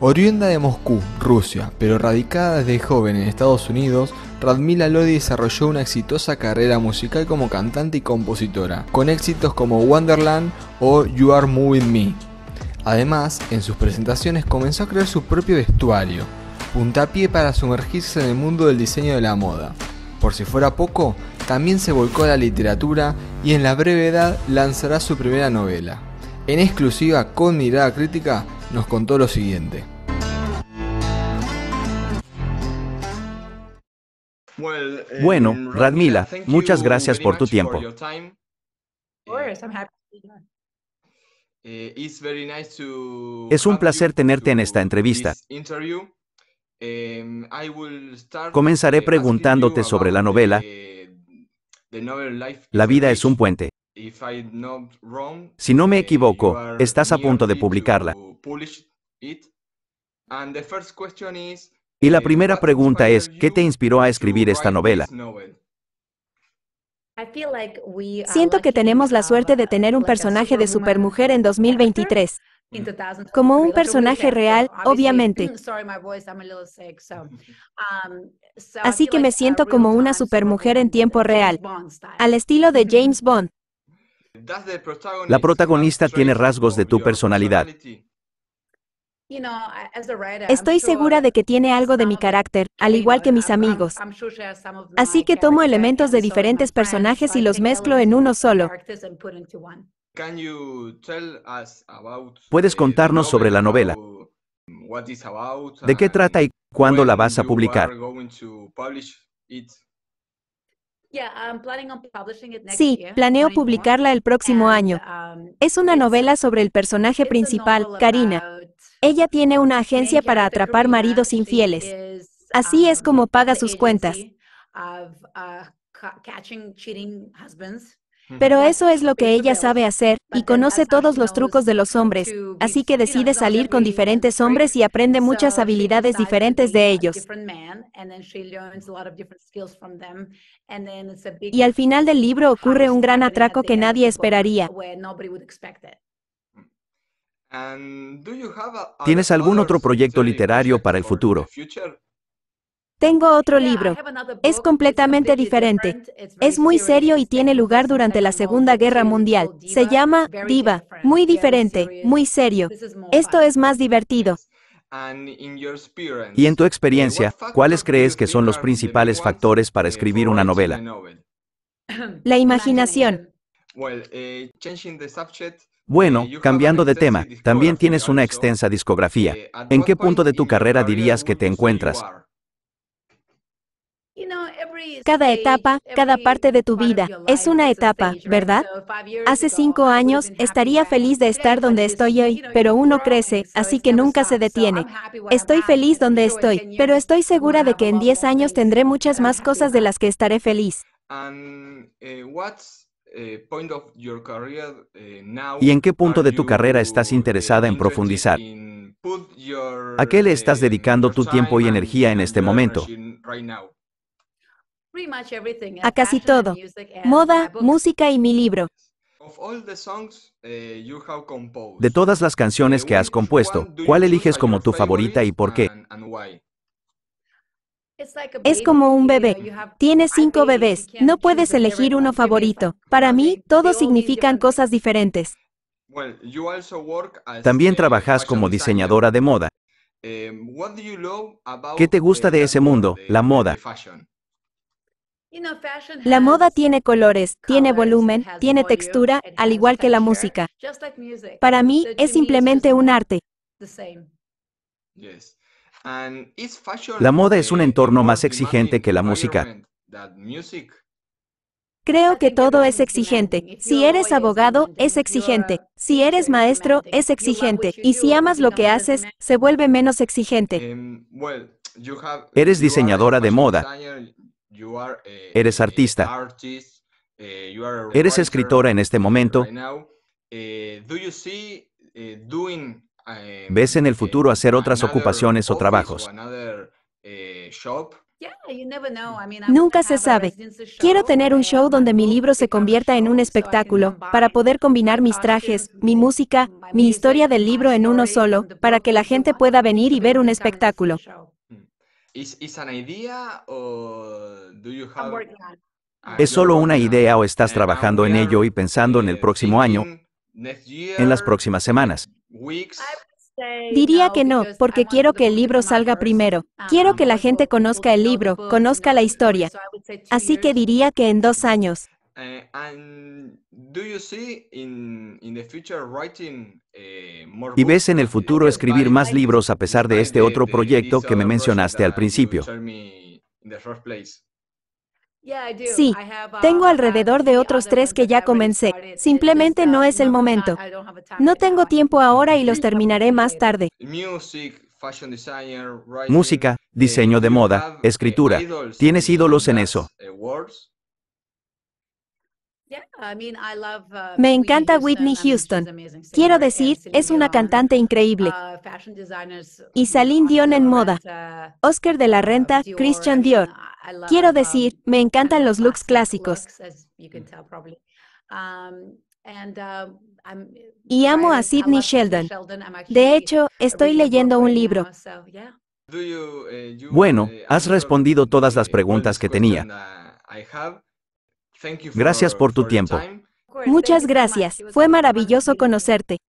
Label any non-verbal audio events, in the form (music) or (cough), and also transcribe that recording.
Oriunda de Moscú, Rusia, pero radicada desde joven en Estados Unidos, Radmila Lodi desarrolló una exitosa carrera musical como cantante y compositora, con éxitos como Wonderland o You Are Moving Me. Además, en sus presentaciones comenzó a crear su propio vestuario, puntapié para sumergirse en el mundo del diseño de la moda. Por si fuera poco, también se volcó a la literatura y en la brevedad lanzará su primera novela. En exclusiva con mirada crítica, nos contó lo siguiente. Bueno, Radmila, muchas gracias por tu tiempo. Eh, es un placer tenerte en esta entrevista. Em, Comenzaré eh, preguntándote sobre la novela. La vida es un puente. Si no me eh, equivoco, estás a punto de publicarla y la eh, primera pregunta es, ¿qué te inspiró a escribir esta novela? Siento que tenemos la suerte de tener un personaje de supermujer en 2023. Como un personaje real, obviamente. (clears throat) (laughs) Um, Así que me siento como una supermujer en tiempo real, al estilo de James Bond. La protagonista tiene rasgos de tu personalidad. Estoy segura de que tiene algo de mi carácter, al igual que mis amigos. Así que tomo elementos de diferentes personajes y los mezclo en uno solo. ¿Puedes contarnos sobre la novela? ¿De qué trata y cuándo la vas a publicar? Sí, planeo publicarla el próximo año. Um, es una novela sobre el personaje principal, Karina. Ella tiene una agencia para atrapar maridos infieles. Así um, es como paga sus cuentas. Uh, Pero eso es lo que ella sabe hacer y conoce todos los trucos de los hombres, así que decide salir con diferentes hombres y aprende muchas habilidades diferentes de ellos. Y al final del libro ocurre un gran atraco que nadie esperaría. ¿Tienes algún otro proyecto literario para el futuro? Tengo otro libro. Es completamente diferente. Es muy serio y tiene lugar durante la Segunda Guerra Mundial. Se llama Diva. Muy diferente, muy serio. Esto es más divertido. Y en tu experiencia, ¿cuáles crees que son los principales factores para escribir una novela? La imaginación. Eh, bueno, cambiando de tema, también tienes una extensa discografía. Eh, ¿En qué punto de tu carrera dirías que te encuentras? Cada etapa, cada parte de tu vida, es una etapa, ¿verdad? Hace cinco años estaría feliz de estar donde estoy hoy, pero uno crece, así que nunca se detiene. Estoy feliz donde estoy, pero estoy segura de que en diez años tendré muchas más cosas de las que estaré feliz. Eh, eh, eh, ¿Y en qué punto de tu carrera estás interesada en profundizar? ¿A qué le estás eh, dedicando tu tiempo y energía en este momento? A casi todo. Moda, música y mi libro. De todas las canciones que has compuesto, ¿cuál eliges como tu favorita y por qué? Es como un bebé. Tienes cinco bebés. No puedes elegir uno favorito. Para mí, todos significan cosas diferentes. También trabajas como diseñadora de moda. Um, ¿Qué te gusta de ese mundo, la moda? La moda tiene colores, tiene volumen, tiene textura, al igual que la música. Para mí es simplemente un arte. La moda es un entorno más exigente que la música. Creo que todo es exigente. Si eres abogado, es exigente. Si eres maestro, es exigente. Y si amas lo que haces, se vuelve menos exigente. Em, eres diseñadora de moda. Eres artista. Eh, eres escritora en este momento. Eh, eh, Em, ves en el eh, futuro hacer otras ocupaciones o trabajos. Eh, Nunca se sabe. Quiero tener un show donde mi libro se convierta en un espectáculo, para poder combinar mis trajes, mi música, mi historia del libro en uno solo, para que la gente pueda venir y ver un espectáculo. Mm. ¿Es solo una idea o estás trabajando en ello y pensando en el próximo año? en las próximas semanas? Diría que no, porque quiero que el libro salga primero. Quiero que la gente conozca el libro, conozca la historia. Así que diría que en dos años. Eh, eh, ¿Y ves en el futuro escribir más libros a pesar de este otro proyecto que me mencionaste al principio? Sí, uh, tengo alrededor de otros tres que ya comencé. Simplemente no uh, es el momento. No tengo tiempo ahora y los terminaré más tarde. Música, diseño de moda, eh, escritura. ¿Tienes ídolos en eso? Me encanta Whitney Houston. Quiero decir, es una cantante increíble. Uh, y Celine Dion en moda. Oscar de la Renta, Christian Dior. Quiero um, decir, me encantan los looks clásicos. Um, um, y amo a Sidney Sheldon. De hecho, estoy leyendo un libro. Eh, bueno, eh, has respondido todas las eh, preguntas que tenía. Gracias por tu tiempo. Muchas gracias. Fue maravilloso conocerte.